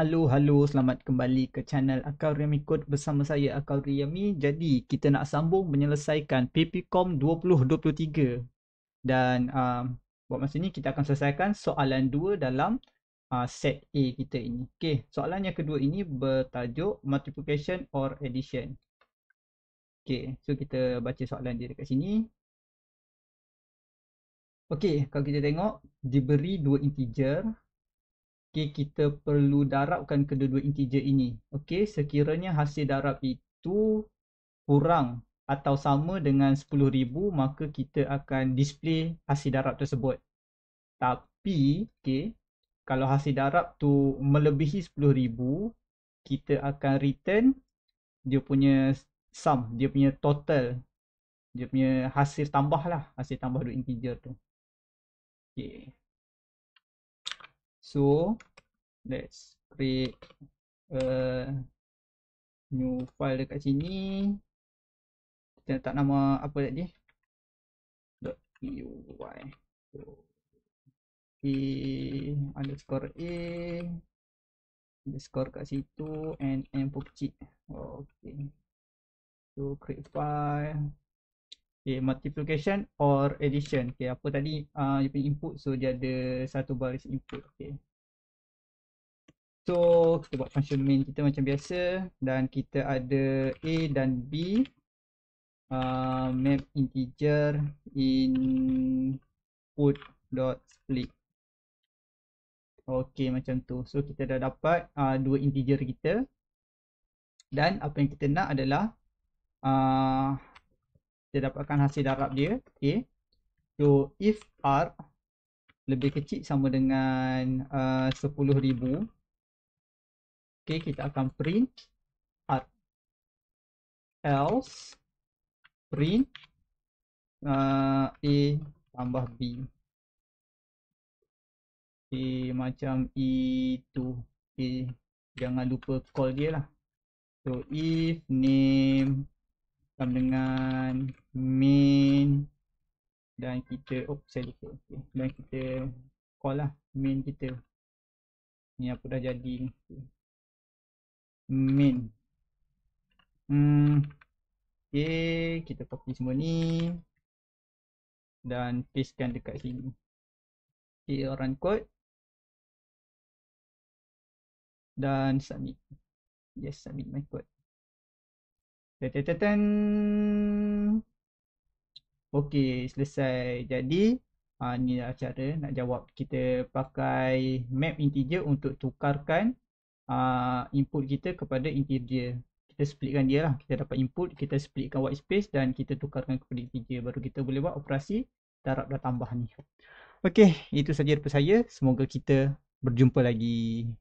Halo, halo. Selamat kembali ke channel Akauri Yami kod bersama saya Akauri Yami. Jadi, kita nak sambung menyelesaikan PPCOM 2023. Dan uh, buat masa ni kita akan selesaikan soalan 2 dalam uh, set A kita ini. Okay, soalan yang kedua ini bertajuk multiplication or addition. Okay, so kita baca soalan dia dekat sini. Okey, kalau kita tengok diberi dua integer okay, kita perlu darabkan kedua-dua integer ini. Okey, sekiranya hasil darab itu kurang atau sama dengan 10,000 maka kita akan display hasil darab tersebut. Tapi, okey, kalau hasil darab tu melebihi 10,000 kita akan return dia punya sum, dia punya total dia punya hasil tambah lah, hasil tambah dua integer tu. Okay. So let's create a new file dekat sini. Kita letak nama apa tadi? .py. Okay. underscore a underscore kat situ and m pokcik. Okay. So create file okay, eh, multiplication or addition Okay, apa tadi uh, ah, you punya input so dia ada satu baris input Okay, so kita buat function main kita macam biasa dan kita ada a dan b uh, map integer input dot split Okay macam tu. So kita dah dapat uh, dua integer kita. Dan apa yang kita nak adalah uh, dia dapatkan hasil darab dia Okay. so if r lebih kecil sama dengan uh, 10000 Okay, kita akan print r else print uh, a tambah b okey macam itu e okey jangan lupa call dia lah so if name sama dengan main dan kita oh saya lupa okay. dan kita call lah main kita ni apa dah jadi ni okay. main hmm okey kita copy semua ni dan pastekan dekat sini okey run code dan submit yes submit my code Tetetetan. Okey, selesai. Jadi, ha, ni lah cara nak jawab. Kita pakai map integer untuk tukarkan ha, input kita kepada integer. Kita splitkan dia lah. Kita dapat input, kita splitkan white space dan kita tukarkan kepada integer. Baru kita boleh buat operasi darab dan tambah ni. Okey, itu sahaja daripada saya. Semoga kita berjumpa lagi.